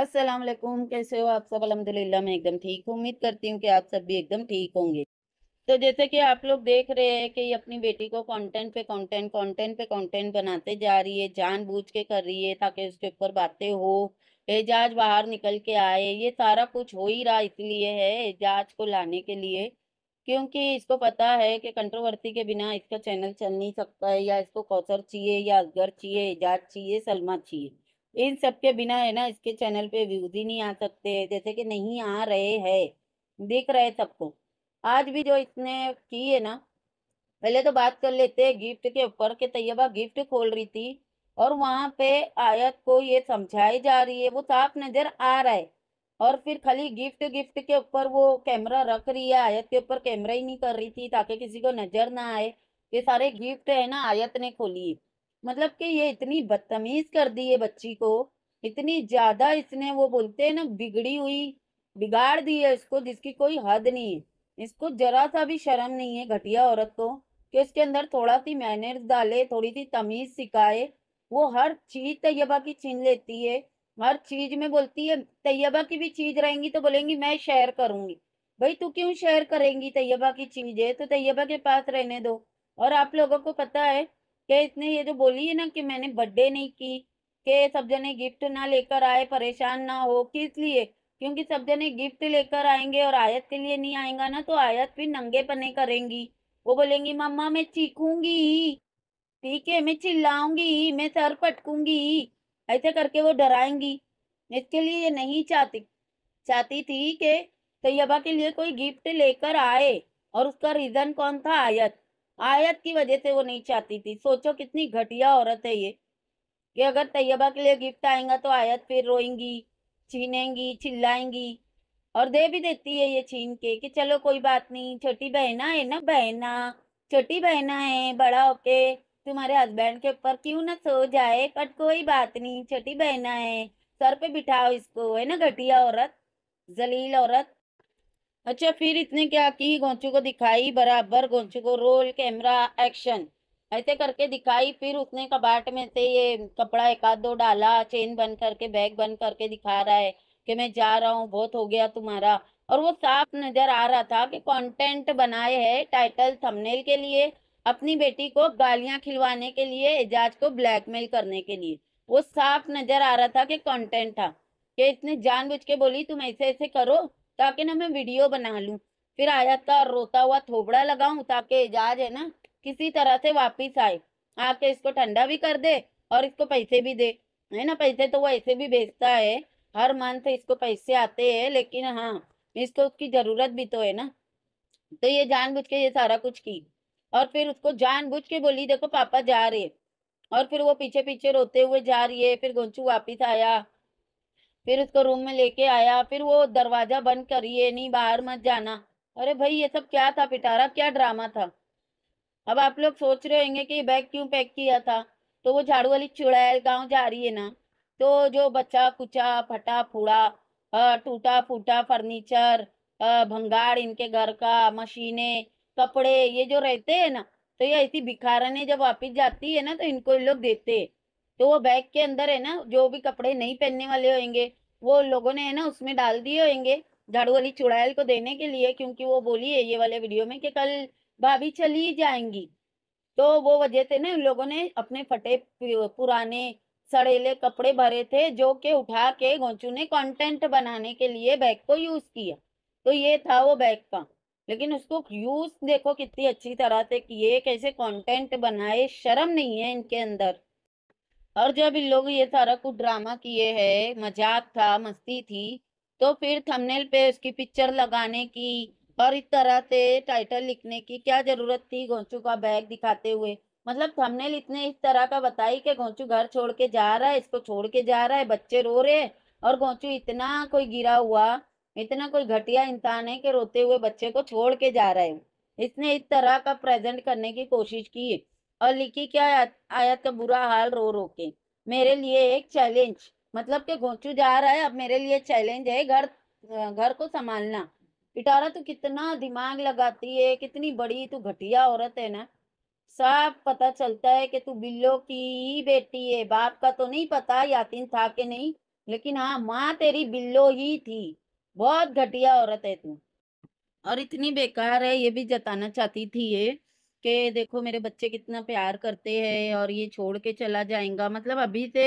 असलम कैसे हो आप सब अलहमदिल्ला मैं एकदम ठीक हूँ उम्मीद करती हूँ कि आप सब भी एकदम ठीक होंगे तो जैसे कि आप लोग देख रहे हैं कि अपनी बेटी को कंटेंट पे कंटेंट कंटेंट पे कंटेंट बनाते जा रही है जानबूझ के कर रही है ताकि उसके ऊपर बातें हो एजाज बाहर निकल के आए ये सारा कुछ हो ही रहा इसलिए है एजाज को लाने के लिए क्योंकि इसको पता है कि कंट्रोवर्सी के बिना इसका चैनल चल नहीं सकता है या इसको कौसर चाहिए या असगर चाहिए एजाज चाहिए सलमा चाहिए इन सब के बिना है ना इसके चैनल पे व्यूज ही नहीं आ सकते जैसे कि नहीं आ रहे हैं दिख रहे सबको आज भी जो इसने की है ना पहले तो बात कर लेते हैं गिफ्ट के ऊपर के तैयबा गिफ्ट खोल रही थी और वहां पे आयत को ये समझाई जा रही है वो साफ नजर आ रहा है और फिर खाली गिफ्ट गिफ्ट के ऊपर वो कैमरा रख रही है आयत के ऊपर कैमरा ही नहीं कर रही थी ताकि किसी को नजर ना आए ये सारे गिफ्ट है ना आयत ने खोली मतलब कि ये इतनी बदतमीज कर दी है बच्ची को इतनी ज्यादा इसने वो बोलते हैं ना बिगड़ी हुई बिगाड़ दी है इसको जिसकी कोई हद नहीं है इसको जरा सा भी शर्म नहीं है घटिया औरत को कि उसके अंदर थोड़ा सी मैनर्स डाले थोड़ी सी तमीज सिखाए वो हर चीज तैयबा की छीन लेती है हर चीज में बोलती है तैयबा की भी चीज रहेंगी तो बोलेंगी मैं शेयर करूंगी भाई तू क्यों शेयर करेंगी तैयबा की चीज है तो तैयबा के पास रहने दो और आप लोगों को पता है क्या इसने ये जो बोली है ना कि मैंने बर्थडे नहीं की के सब जने गिफ्ट ना लेकर आए परेशान ना हो किस लिए क्योंकि सब जने गिफ्ट लेकर आएंगे और आयत के लिए नहीं आएगा ना तो आयत फिर नंगे पने करेंगी वो बोलेंगी मम्मा मैं चीखूंगी ठीक है मैं चिल्लाऊंगी मैं सर पटकूंगी ऐसे करके वो डराएंगी इसके लिए ये नहीं चाहती चाहती थी कि तैयबा के लिए कोई गिफ्ट लेकर आए और उसका रीज़न कौन था आयत आयत की वजह से वो नहीं चाहती थी सोचो कितनी घटिया औरत है ये कि अगर तैयबा के लिए गिफ्ट आएगा तो आयत फिर रोएंगी छीनेंगी चिल्लाएंगी और दे भी देती है ये छीन के कि चलो कोई बात नहीं छोटी बहना है ना बहना छोटी बहना है बड़ा होके तुम्हारे हस्बैंड के ऊपर क्यों ना सो जाए बट कोई बात नहीं छोटी बहना है सर पे बिठाओ इसको है ना घटिया औरत जलील औरत अच्छा फिर इसने क्या की गोंचू को दिखाई बराबर गोंचू को रोल कैमरा एक्शन ऐसे करके दिखाई फिर उसने कबाट में से ये कपड़ा एक आध दो डाला चेन बंद करके बैग बंद करके दिखा रहा है कि मैं जा रहा हूँ बहुत हो गया तुम्हारा और वो साफ नजर आ रहा था कि कंटेंट बनाए है टाइटल थंबनेल के लिए अपनी बेटी को गालियां खिलवाने के लिए एजाज को ब्लैकमेल करने के लिए वो साफ नजर आ रहा था कि कंटेंट था कि इसने जानबूझ के बोली तुम ऐसे ऐसे करो ताकि ना मैं वीडियो बना लूँ फिर आयत और रोता हुआ थोबड़ा लगाऊं ताकि एजाज है ना किसी तरह से वापिस आए आके इसको ठंडा भी कर दे और इसको पैसे भी दे है ना पैसे तो वो ऐसे भी भेजता है हर मंथ इसको पैसे आते हैं लेकिन हाँ इसको उसकी जरूरत भी तो है ना तो ये जानबूझ के ये सारा कुछ की और फिर उसको जानबूझ के बोली देखो पापा जा रहे और फिर वो पीछे पीछे रोते हुए जा रही है फिर गोंचू वापिस आया फिर उसको रूम में लेके आया फिर वो दरवाजा बंद करिए नहीं बाहर मत जाना अरे भाई ये सब क्या था पिटारा क्या ड्रामा था अब आप लोग सोच रहे होंगे कि बैग क्यों पैक किया था तो वो झाड़ू वाली चुड़ैल गाँव जा रही है ना तो जो बच्चा कुचा फटा फूड़ा टूटा फूटा फर्नीचर भंगाड़ इनके घर का मशीने कपड़े ये जो रहते हैं ना तो ये ऐसी भिखारने जब वापिस जाती है ना तो इनको लोग देते हैं तो वो बैग के अंदर है ना जो भी कपड़े नहीं पहनने वाले होंगे वो लोगों ने है ना उसमें डाल दिए होंगे झाड़ू वाली चुड़ैल को देने के लिए क्योंकि वो बोली है ये वाले वीडियो में कि कल भाभी चली जाएंगी तो वो वजह से ना उन लोगों ने अपने फटे पुराने सड़ेले कपड़े भरे थे जो के उठा के गोंचू ने कंटेंट बनाने के लिए बैग को यूज किया तो ये था वो बैग का लेकिन उसको यूज देखो कितनी अच्छी तरह से किए कैसे कंटेंट बनाए शर्म नहीं है इनके अंदर और जब इन लोग ये सारा कुछ ड्रामा किए है मजाक था मस्ती थी तो फिर थंबनेल पे उसकी पिक्चर लगाने की और इस तरह से टाइटल लिखने की क्या जरूरत थी घोंचू का बैग दिखाते हुए मतलब थंबनेल इतने इस तरह का बताई कि घोंचू घर छोड़ के जा रहा है इसको छोड़ के जा रहा है बच्चे रो रहे हैं और घोंचू इतना कोई गिरा हुआ इतना कोई घटिया इंसान है कि रोते हुए बच्चे को छोड़ के जा रहा है इसने इस तरह का प्रेजेंट करने की कोशिश की और लिखी क्या आयत, का बुरा हाल रो रो के मेरे लिए एक चैलेंज मतलब के घोचू जा रहा है अब मेरे लिए चैलेंज है घर घर को संभालना इटारा तू कितना दिमाग लगाती है कितनी बड़ी तू घटिया औरत है ना सब पता चलता है कि तू बिल्लो की बेटी है बाप का तो नहीं पता यातिन था कि नहीं लेकिन हाँ माँ तेरी बिल्लो ही थी बहुत घटिया औरत है तू और इतनी बेकार है ये भी जताना चाहती थी ये कि देखो मेरे बच्चे कितना प्यार करते हैं और ये छोड़ के चला जाएगा मतलब अभी से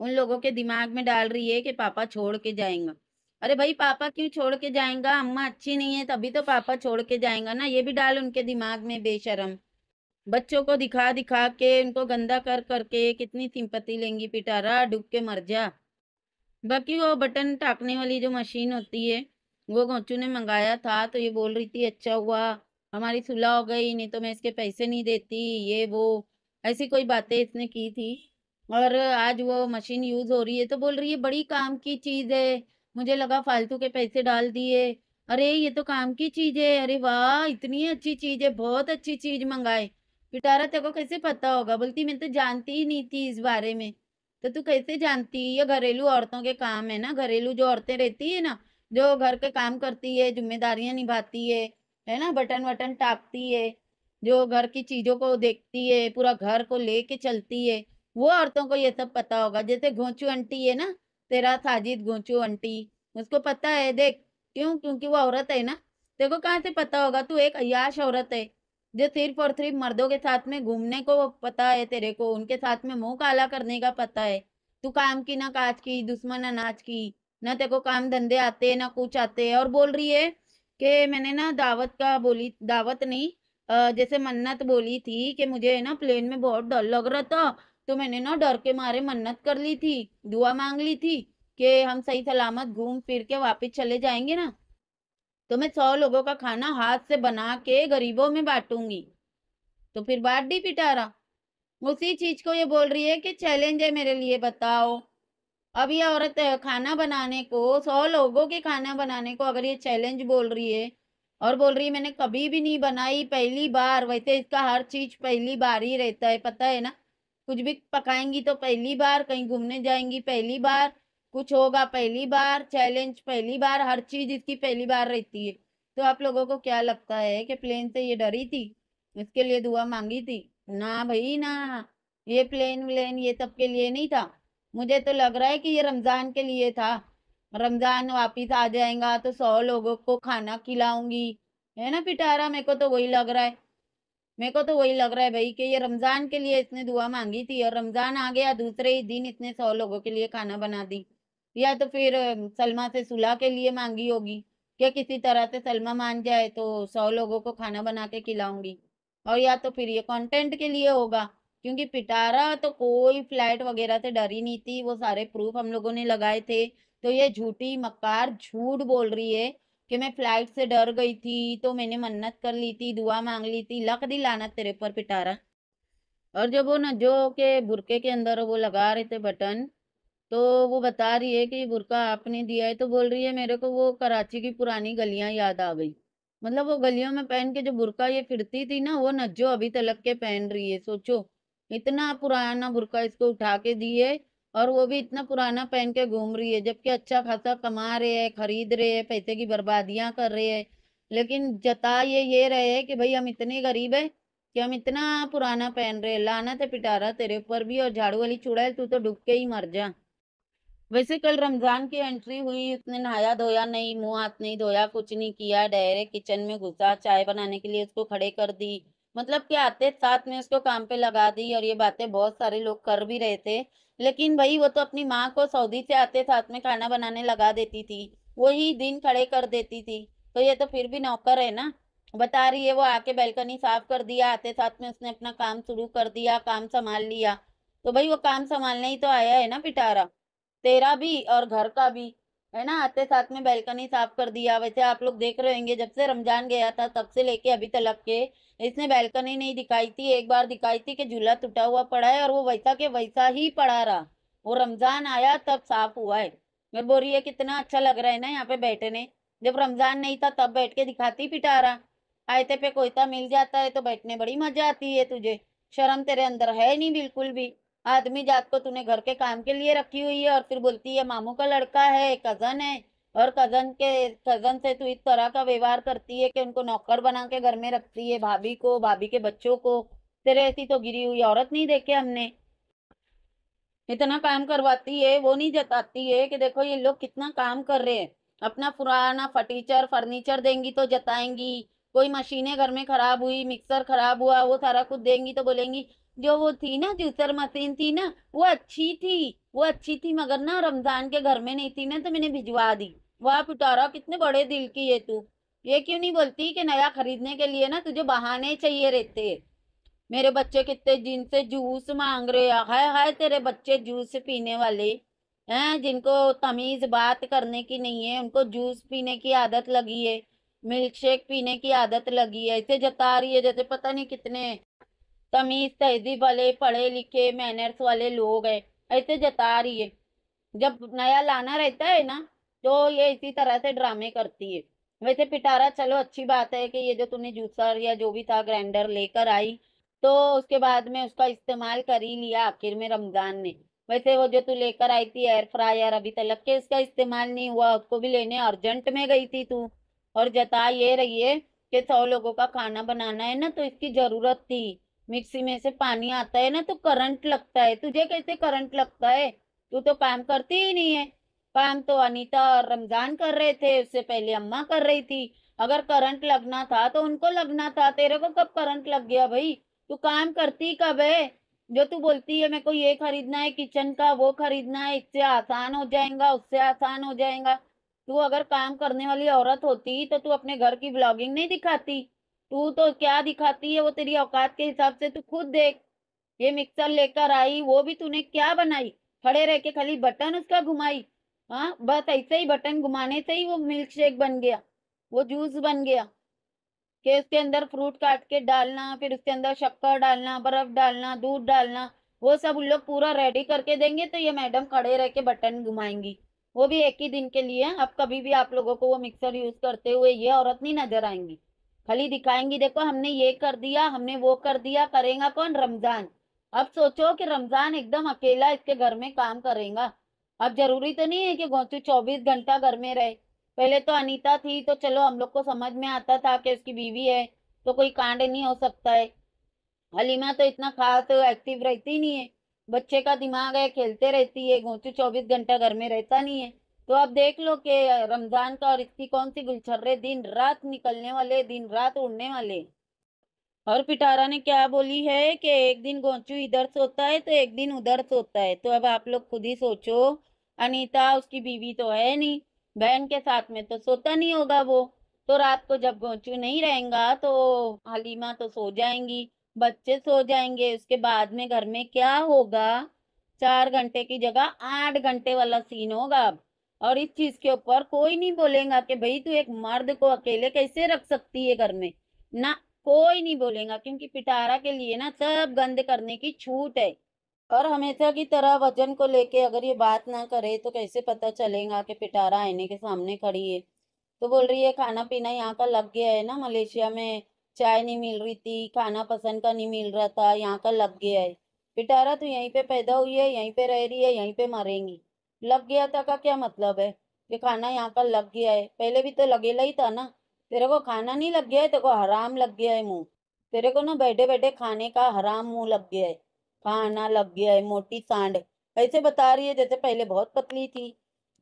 उन लोगों के दिमाग में डाल रही है कि पापा छोड़ के जाएंगा अरे भाई पापा क्यों छोड़ के जाएंगा अम्मा अच्छी नहीं है तभी तो पापा छोड़ के जाएंगा ना ये भी डाल उनके दिमाग में बेशरम बच्चों को दिखा दिखा के उनको गंदा कर करके कितनी सिंपत्ति लेंगी पिटारा डूब के मर जा बाकी वो बटन टाकने वाली जो मशीन होती है वो गोचू ने मंगाया था तो ये बोल रही थी अच्छा हुआ हमारी सुलह हो गई नहीं तो मैं इसके पैसे नहीं देती ये वो ऐसी कोई बातें इसने की थी और आज वो मशीन यूज हो रही है तो बोल रही है बड़ी काम की चीज है मुझे लगा फालतू के पैसे डाल दिए अरे ये तो काम की चीज है अरे वाह इतनी अच्छी चीज है बहुत अच्छी चीज मंगाए पिटारा तेको कैसे पता होगा बोलती मैं तो जानती ही नहीं थी इस बारे में तो तू कैसे जानती ये घरेलू औरतों के काम है ना घरेलू जो औरतें रहती है ना जो घर के काम करती है जिम्मेदारियां निभाती है है ना बटन वटन टाकती है जो घर की चीजों को देखती है पूरा घर को लेके चलती है वो औरतों को ये सब पता होगा जैसे घोंचू आंटी है ना तेरा साजिद घोंचू आंटी उसको पता है देख क्यों क्योंकि वो औरत है ना तेरे को कहाँ से पता होगा तू एक अयाश औरत है जो सिर्फ और सिर्फ मर्दों के साथ में घूमने को पता है तेरे को उनके साथ में मुंह काला करने का पता है तू काम की ना काज की दुश्मन अनाज की ना तेरे को काम धंधे आते है ना कुछ आते है और बोल रही है कि मैंने ना दावत का बोली दावत नहीं जैसे मन्नत बोली थी कि मुझे है ना प्लेन में बहुत डर लग रहा था तो मैंने ना डर के मारे मन्नत कर ली थी दुआ मांग ली थी कि हम सही सलामत घूम फिर के वापिस चले जाएंगे ना तो मैं सौ लोगों का खाना हाथ से बना के गरीबों में बांटूंगी तो फिर बाट दी पिटारा उसी चीज को ये बोल रही है कि चैलेंज है मेरे लिए बताओ अब ये औरत खाना बनाने को सौ लोगों के खाना बनाने को अगर ये चैलेंज बोल रही है और बोल रही है मैंने कभी भी नहीं बनाई पहली बार वैसे इसका हर चीज पहली बार ही रहता है पता है ना कुछ भी पकाएंगी तो पहली बार कहीं घूमने जाएंगी पहली बार कुछ होगा पहली बार चैलेंज पहली बार हर चीज इसकी पहली बार रहती है तो आप लोगों को क्या लगता है कि प्लेन से ये डरी थी इसके लिए दुआ मांगी थी ना भाई ना ये प्लेन व्लेन ये सब के लिए नहीं था मुझे तो लग रहा है कि ये रमज़ान के लिए था रमज़ान वापिस आ जाएगा तो सौ लोगों को खाना खिलाऊंगी है ना पिटारा मेरे को तो वही लग रहा है मेरे को तो वही लग रहा है भाई कि ये रमज़ान के लिए इसने दुआ मांगी थी और रमज़ान आ गया दूसरे ही दिन इसने सौ लोगों के लिए खाना बना दी या तो फिर सलमा से सुलह के लिए मांगी होगी क्या किसी तरह से सलमा मान जाए तो सौ लोगों को खाना बना के खिलाऊंगी और या तो फिर ये कंटेंट के लिए होगा क्योंकि पिटारा तो कोई फ्लाइट वगैरह से डरी नहीं थी वो सारे प्रूफ हम लोगों ने लगाए थे तो ये झूठी मकार झूठ बोल रही है कि मैं फ्लाइट से डर गई थी तो मैंने मन्नत कर ली थी दुआ मांग ली थी लक दी लाना तेरे पर पिटारा और जब वो न जो के बुरके के अंदर वो लगा रहे थे बटन तो वो बता रही है कि बुरका आपने दिया है तो बोल रही है मेरे को वो कराची की पुरानी गलियां याद आ गई मतलब वो गलियों में पहन के जो बुरका ये फिरती थी ना वो नज्जो अभी तलक के पहन रही है सोचो इतना पुराना बुरका इसको उठा के दिए और वो भी इतना पुराना पहन के घूम रही है जबकि अच्छा खासा कमा रहे है खरीद रहे है पैसे की बर्बादियां कर रहे है लेकिन जता ये ये रहे है कि भाई हम इतने गरीब है कि हम इतना पुराना पहन रहे लाना तो पिटारा तेरे ऊपर भी और झाड़ू वाली चूड़ा है तू तो डूब के ही मर जा वैसे कल रमजान की एंट्री हुई उसने नहाया धोया नहीं मुंह हाथ नहीं धोया कुछ नहीं किया डायरेक्ट किचन में घुसा चाय बनाने के लिए उसको खड़े कर दी मतलब कि आते साथ में उसको काम पे लगा दी और ये बातें बहुत सारे लोग कर भी रहे थे लेकिन भाई वो तो अपनी माँ को सऊदी से आते साथ में खाना बनाने लगा देती थी वही दिन खड़े कर देती थी तो ये तो फिर भी नौकर है ना बता रही है वो आके बैल्कनी साफ कर दिया आते साथ में उसने अपना काम शुरू कर दिया काम संभाल लिया तो भाई वो काम संभालने ही तो आया है ना पिटारा तेरा भी और घर का भी है ना आते साथ में बैल्कनी साफ कर दिया वैसे आप लोग देख रहे होंगे जब से रमजान गया था तब से लेके अभी तलब के इसने बैल्कनी नहीं दिखाई थी एक बार दिखाई थी कि झूला टूटा हुआ पड़ा है और वो वैसा के वैसा ही पड़ा रहा वो रमजान आया तब साफ हुआ है और बोल रही है कितना अच्छा लग रहा है ना यहाँ पे बैठने जब रमजान नहीं था तब बैठ के दिखाती पिटारा आयते पे कोयता मिल जाता है तो बैठने बड़ी मजा आती है तुझे शर्म तेरे अंदर है नहीं बिल्कुल भी आदमी जात को तूने घर के काम के लिए रखी हुई है और फिर बोलती है मामू का लड़का है कजन है और कजन के कजन से तू इस तरह का व्यवहार करती है कि उनको नौकर बना के घर में रखती है भाभी को भाभी के बच्चों को तेरे ऐसी तो गिरी हुई औरत नहीं देखे हमने इतना काम करवाती है वो नहीं जताती है कि देखो ये लोग कितना काम कर रहे हैं अपना पुराना फर्नीचर फर्नीचर देंगी तो जताएंगी कोई मशीनें घर में खराब हुई मिक्सर खराब हुआ वो सारा कुछ देंगी तो बोलेंगी जो वो थी ना जूसर मशीन थी ना वो अच्छी थी वो अच्छी थी मगर ना रमजान के घर में नहीं थी ना तो मैंने भिजवा दी वाह पिटारा कितने बड़े दिल की है तू ये क्यों नहीं बोलती कि नया खरीदने के लिए ना तुझे बहाने चाहिए रहते मेरे बच्चे कितने जिन से जूस मांग रहे हाय हाय तेरे बच्चे जूस पीने वाले हैं जिनको तमीज बात करने की नहीं है उनको जूस पीने की आदत लगी है मिल्क शेक पीने की आदत लगी है इसे जता रही है जैसे पता नहीं कितने तमीज़ तहजीब वाले पढ़े लिखे मैनर्स वाले लोग है ऐसे जता रही है जब नया लाना रहता है ना तो ये इसी तरह से ड्रामे करती है वैसे पिटारा चलो अच्छी बात है कि ये जो तूने जूसर या जो भी था ग्राइंडर लेकर आई तो उसके बाद में उसका इस्तेमाल कर ही लिया आखिर में रमज़ान ने वैसे वो जो तू लेकर आई थी एयर फ्रायर अभी तक के उसका इस्तेमाल नहीं हुआ उसको भी लेने अर्जेंट में गई थी तू और जता ये रही है कि सौ लोगों का खाना बनाना है ना तो इसकी ज़रूरत थी मिक्सी में से पानी आता है ना तो करंट लगता है तुझे कैसे करंट लगता है तू तो काम करती ही नहीं है काम तो अनीता और रमजान कर रहे थे उससे पहले अम्मा कर रही थी अगर करंट लगना था तो उनको लगना था तेरे को कब करंट लग गया भाई तू काम करती कब है जो तू बोलती है मेरे को ये खरीदना है किचन का वो खरीदना है इससे आसान हो जाएगा उससे आसान हो जाएगा तू अगर काम करने वाली औरत होती तो तू अपने घर की ब्लॉगिंग नहीं दिखाती तू तो क्या दिखाती है वो तेरी औकात के हिसाब से तू खुद देख ये मिक्सर लेकर आई वो भी तूने क्या बनाई खड़े रह के खाली बटन उसका घुमाई हाँ बस ऐसे ही बटन घुमाने से ही वो मिल्क शेक बन गया वो जूस बन गया कि उसके अंदर फ्रूट काट के डालना फिर उसके अंदर शक्कर डालना बर्फ डालना दूध डालना वो सब उन लोग पूरा रेडी करके देंगे तो ये मैडम खड़े रह के बटन घुमाएंगी वो भी एक ही दिन के लिए अब कभी भी आप लोगों को वो मिक्सर यूज करते हुए ये औरत नहीं नजर आएंगी खली दिखाएंगी देखो हमने ये कर दिया हमने वो कर दिया करेगा कौन रमजान अब सोचो कि रमजान एकदम अकेला इसके घर में काम करेगा अब जरूरी तो नहीं है कि गोचू चौबीस घंटा घर में रहे पहले तो अनीता थी तो चलो हम लोग को समझ में आता था कि उसकी बीवी है तो कोई कांड नहीं हो सकता है हलीमा तो इतना खास तो एक्टिव रहती नहीं है बच्चे का दिमाग है खेलते रहती है गोचू चौबीस घंटा घर में रहता नहीं है तो आप देख लो कि रमज़ान का और इसकी कौन सी गुलछर्रे दिन रात निकलने वाले दिन रात उड़ने वाले और पिटारा ने क्या बोली है कि एक दिन गोचू इधर सोता है तो एक दिन उधर सोता है तो अब आप लोग खुद ही सोचो अनीता उसकी बीवी तो है नहीं बहन के साथ में तो सोता नहीं होगा वो तो रात को जब गोंचू नहीं रहेगा तो हलीमा तो सो जाएंगी बच्चे सो जाएंगे उसके बाद में घर में क्या होगा चार घंटे की जगह आठ घंटे वाला सीन होगा अब और इस चीज के ऊपर कोई नहीं बोलेगा कि भाई तू एक मर्द को अकेले कैसे रख सकती है घर में ना कोई नहीं बोलेगा क्योंकि पिटारा के लिए ना सब गंद करने की छूट है और हमेशा की तरह वजन को लेके अगर ये बात ना करे तो कैसे पता चलेगा कि पिटारा आईने के सामने खड़ी है तो बोल रही है खाना पीना यहाँ का लग गया है ना मलेशिया में चाय नहीं मिल रही थी खाना पसंद का नहीं मिल रहा था यहाँ का लग गया है पिटारा तो यहीं पे पैदा हुई है यहीं पे रह रही है यहीं पे मरेंगी लग गया था का क्या मतलब है कि खाना यहाँ का लग गया है पहले भी तो लगेला ही था ना तेरे को खाना नहीं लग गया है तेरे को हराम लग गया है मुँह तेरे को ना बैठे बैठे खाने का हराम मुँह लग गया है खाना लग गया है मोटी सांड ऐसे बता रही है जैसे पहले बहुत पतली थी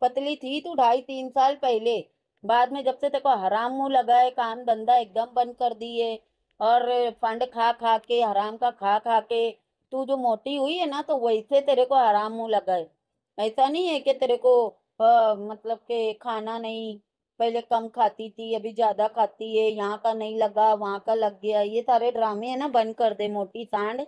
पतली थी तू तो ढाई तीन साल पहले बाद में जब से तेको हराम मुँह लगा है काम धंधा एकदम बंद कर दिए और फंड खा खा के हराम का खा खा के तू जो मोटी हुई है ना तो वैसे तेरे को हराम मुँह लगा है ऐसा नहीं है कि तेरे को आ, मतलब के खाना नहीं पहले कम खाती थी अभी ज्यादा खाती है यहाँ का नहीं लगा वहाँ का लग गया ये सारे ड्रामे है ना बंद कर दे मोटी सांड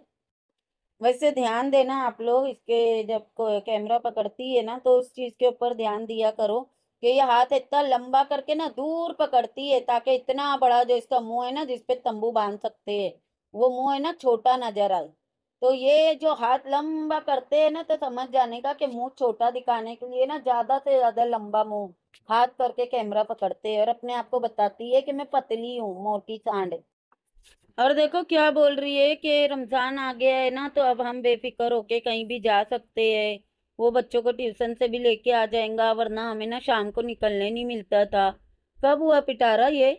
वैसे ध्यान देना आप लोग इसके जब कैमरा पकड़ती है ना तो उस चीज के ऊपर ध्यान दिया करो कि ये हाथ इतना लंबा करके ना दूर पकड़ती है ताकि इतना बड़ा जो इसका मुंह है ना जिसपे तंबू बांध सकते हैं वो मुंह है ना छोटा नजर आए तो ये जो हाथ लंबा करते हैं ना तो समझ जाने का कि मुंह छोटा दिखाने के लिए ना ज्यादा से ज्यादा लंबा मुंह हाथ करके कैमरा पकड़ते है और अपने आप को बताती है कि मैं पतली हूँ मोटी सांड और देखो क्या बोल रही है कि रमजान आ गया है ना तो अब हम बेफिक्र होके कहीं भी जा सकते हैं वो बच्चों को ट्यूशन से भी लेके आ जाएगा वरना हमें ना शाम को निकलने नहीं मिलता था कब हुआ पिटारा ये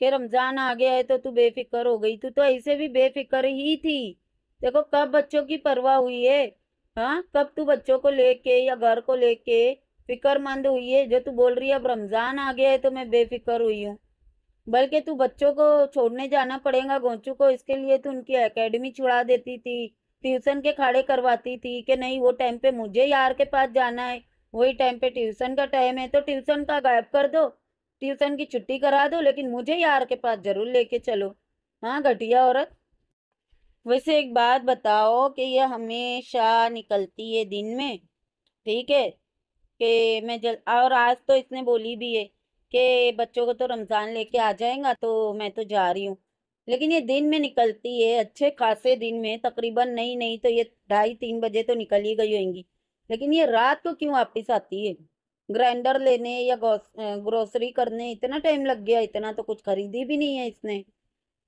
कि रमजान आ गया है तो तू बेफिक्र हो गई तू तो ऐसे भी बेफिक्र ही थी देखो कब बच्चों की परवाह हुई है हाँ कब तू बच्चों को लेके या घर को लेके फिक्रमंद हुई है जो तू बोल रही है अब रमजान आ गया है तो मैं बेफिक्र हुई हूँ बल्कि तू बच्चों को छोड़ने जाना पड़ेगा गोंचू को इसके लिए तू उनकी एकेडमी छुड़ा देती थी ट्यूशन के खड़े करवाती थी कि नहीं वो टाइम पे मुझे यार के पास जाना है वही टाइम पे ट्यूशन का टाइम है तो ट्यूशन का गायब कर दो ट्यूशन की छुट्टी करा दो लेकिन मुझे यार के पास जरूर लेके चलो हाँ घटिया औरत वैसे एक बात बताओ कि यह हमेशा निकलती है दिन में ठीक है कि मैं जल और आज तो इसने बोली भी है कि बच्चों को तो रमज़ान लेके आ जाएगा तो मैं तो जा रही हूँ लेकिन ये दिन में निकलती है अच्छे खासे दिन में तकरीबन नहीं नहीं तो ये ढाई तीन बजे तो निकल ही गई होंगी लेकिन ये रात को क्यों वापस आती है ग्राइंडर लेने या ग्रोसरी करने इतना टाइम लग गया इतना तो कुछ खरीदी भी नहीं है इसने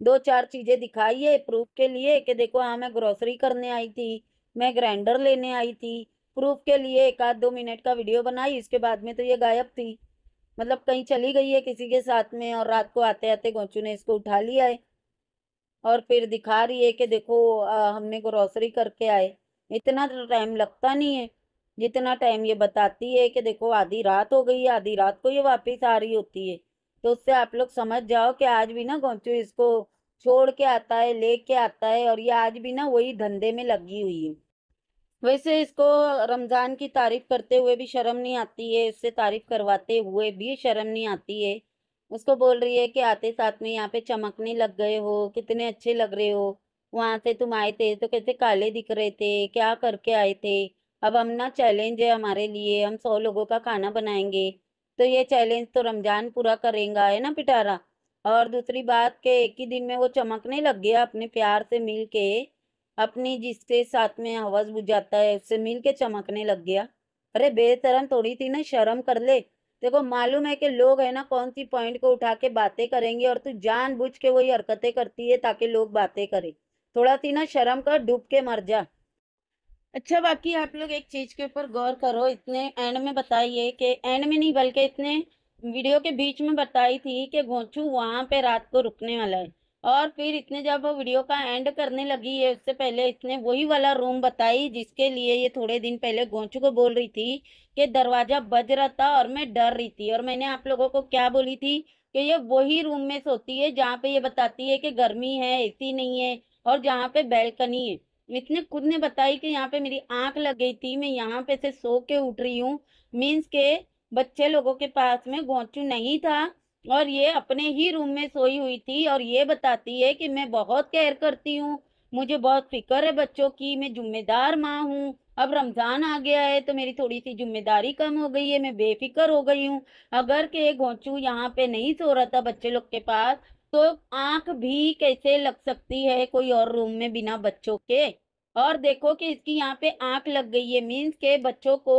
दो चार चीज़ें दिखाई है प्रूफ के लिए कि देखो हाँ मैं ग्रोसरी करने आई थी मैं ग्राइंडर लेने आई थी प्रूफ के लिए एक आध दो मिनट का वीडियो बनाई इसके बाद में तो ये गायब थी मतलब कहीं चली गई है किसी के साथ में और रात को आते आते गोचू ने इसको उठा लिया है और फिर दिखा रही है कि देखो आ, हमने ग्रोसरी करके आए इतना टाइम लगता नहीं है जितना टाइम ये बताती है कि देखो आधी रात हो गई आधी रात को ये वापिस आ रही होती है तो उससे आप लोग समझ जाओ कि आज भी ना गोचू इसको छोड़ के आता है ले के आता है और ये आज भी ना वही धंधे में लगी हुई है वैसे इसको रमज़ान की तारीफ करते हुए भी शर्म नहीं आती है इससे तारीफ करवाते हुए भी शर्म नहीं आती है उसको बोल रही है कि आते साथ में यहाँ पे चमकने लग गए हो कितने अच्छे लग रहे हो वहाँ से तुम आए थे तो कैसे काले दिख रहे थे क्या करके आए थे अब हम ना चैलेंज है हमारे लिए हम सौ लोगों का खाना बनाएंगे तो ये चैलेंज तो रमज़ान पूरा करेगा है ना पिटारा और दूसरी बात के एक ही दिन में वो चमकने लग गया अपने प्यार से मिल के अपनी जिसके साथ में हवस बुझाता है उससे मिल के चमकने लग गया अरे बेतरम थोड़ी थी ना शर्म कर ले देखो मालूम है कि लोग है ना कौन सी पॉइंट को उठा के बातें करेंगे और तू जानबूझ के वही हरकतें करती है ताकि लोग बातें करें थोड़ा थी ना शर्म कर डूब के मर जा अच्छा बाकी आप लोग एक चीज के ऊपर गौर करो इतने एंड में बताइए कि एंड में नहीं बल्कि इतने वीडियो के बीच में बताई थी कि गोचू वहाँ पे रात को रुकने वाला है और फिर इसने जब वीडियो का एंड करने लगी है उससे पहले इसने वही वाला रूम बताई जिसके लिए ये थोड़े दिन पहले गोंचू को बोल रही थी कि दरवाज़ा बज रहा था और मैं डर रही थी और मैंने आप लोगों को क्या बोली थी कि ये वही रूम में सोती है जहाँ पे ये बताती है कि गर्मी है ए नहीं है और जहाँ पे बैल्कनी है इसने खुद ने बताई कि यहाँ पे मेरी आंख लग गई थी मैं यहाँ पे से सो के उठ रही हूँ मीन्स के बच्चे लोगों के पास में गोचू नहीं था और ये अपने ही रूम में सोई हुई थी और ये बताती है कि मैं बहुत केयर करती हूँ मुझे बहुत फिक्र है बच्चों की मैं जुम्मेदार माँ हूँ अब रमज़ान आ गया है तो मेरी थोड़ी सी जिम्मेदारी कम हो गई है मैं बेफिक्र हो गई हूँ अगर के घोंचू यहाँ पे नहीं सो रहा था बच्चे लोग के पास तो आँख भी कैसे लग सकती है कोई और रूम में बिना बच्चों के और देखो कि इसकी यहाँ पे आँख लग गई है मीन्स के बच्चों को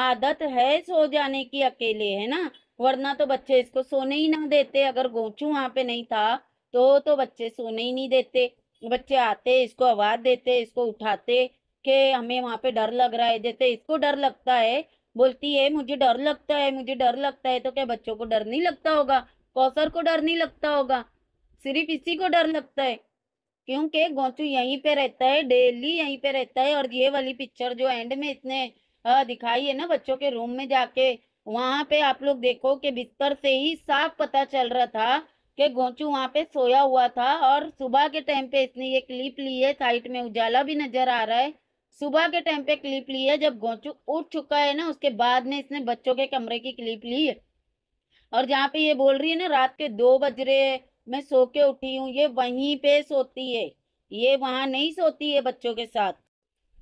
आदत है सो जाने की अकेले है ना वरना तो बच्चे इसको सोने ही ना देते अगर गोचू वहाँ पे नहीं था तो तो बच्चे सोने ही नहीं देते बच्चे आते इसको आवाज देते इसको उठाते कि हमें वहाँ पे डर लग रहा है जैसे इसको डर लगता है बोलती है मुझे डर लगता है मुझे डर लगता है तो क्या बच्चों को डर नहीं लगता होगा कौसर को डर नहीं लगता होगा सिर्फ इसी को डर लगता है क्योंकि गोचू यहीं पे रहता है डेली यहीं पे रहता है और ये वाली पिक्चर जो एंड में इसने हाँ, दिखाई है ना बच्चों के रूम में जाके वहां पे आप लोग देखो कि बिस्तर से ही साफ पता चल रहा था कि गोंचू वहां पे सोया हुआ था और सुबह के टाइम पे इसने ये क्लिप ली है साइड में उजाला भी नजर आ रहा है सुबह के टाइम पे क्लिप ली है जब गोंचू उठ चुका है ना उसके बाद में इसने बच्चों के कमरे की क्लिप ली है और जहाँ पे ये बोल रही है ना रात के दो बज रहे मैं सो के उठी हूँ ये वहीं पे सोती है ये वहां नहीं सोती है बच्चों के साथ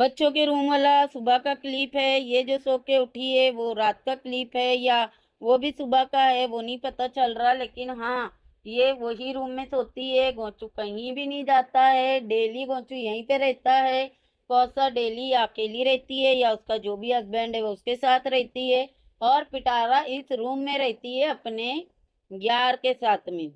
बच्चों के रूम वाला सुबह का क्लिप है ये जो सो के उठी है वो रात का क्लिप है या वो भी सुबह का है वो नहीं पता चल रहा लेकिन हाँ ये वही रूम में सोती है गोचू कहीं भी नहीं जाता है डेली गोचू यहीं पे रहता है कौसा डेली अकेली रहती है या उसका जो भी हस्बैंड है वो उसके साथ रहती है और पिटारा इस रूम में रहती है अपने यार के साथ में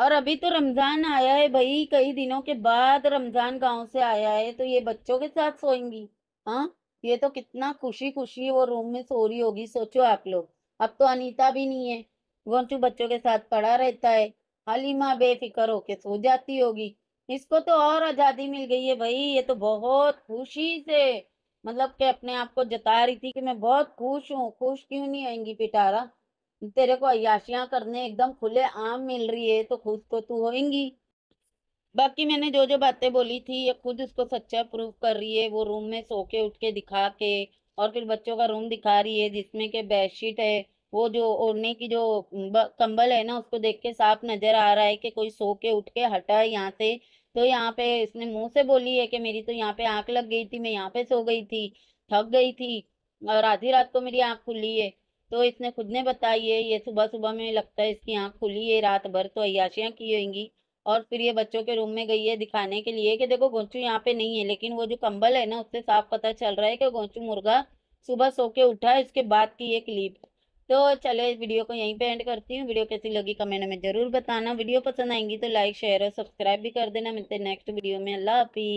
और अभी तो रमज़ान आया है भाई कई दिनों के बाद रमज़ान गांव से आया है तो ये बच्चों के साथ सोएंगी हाँ ये तो कितना खुशी खुशी वो रूम में सो रही होगी सोचो आप लोग अब तो अनीता भी नहीं है गोंचू बच्चों के साथ पड़ा रहता है हलीमा बेफिक्र होके सो जाती होगी इसको तो और आज़ादी मिल गई है भाई ये तो बहुत खुशी से मतलब कि अपने आप को जता रही थी कि मैं बहुत खुश हूँ खुश क्यों नहीं आएंगी पिटारा तेरे को अयाशियाँ करने एकदम खुले आम मिल रही है तो खुद को तो तू होएंगी बाकी मैंने जो जो बातें बोली थी ये खुद उसको सच्चा प्रूव कर रही है वो रूम में सो के उठ के दिखा के और फिर बच्चों का रूम दिखा रही है जिसमें के बेडशीट है वो जो ओढ़ने की जो कंबल है ना उसको देख के साफ नजर आ रहा है कि कोई सो के उठ के हटा है यहाँ से तो यहाँ पे इसने मुंह से बोली है कि मेरी तो यहाँ पे आंख लग गई थी मैं यहाँ पे सो गई थी थक गई थी और आधी रात को मेरी आंख खुली है तो इसने खुद ने बताई है ये सुबह सुबह में लगता है इसकी आँख खुली है रात भर तो अयाशियाँ की होंगी और फिर ये बच्चों के रूम में गई है दिखाने के लिए कि देखो गोंचू यहाँ पे नहीं है लेकिन वो जो कंबल है ना उससे साफ पता चल रहा है कि गोंचू मुर्गा सुबह सो के उठा है इसके बाद की ये क्लिप तो चलो इस वीडियो को यहीं पे एंड करती हूँ वीडियो कैसी लगी कमेंट में जरूर बताना वीडियो पसंद आएंगी तो लाइक शेयर और सब्सक्राइब भी कर देना मिलते नेक्स्ट वीडियो में अल्लाह हाफिज़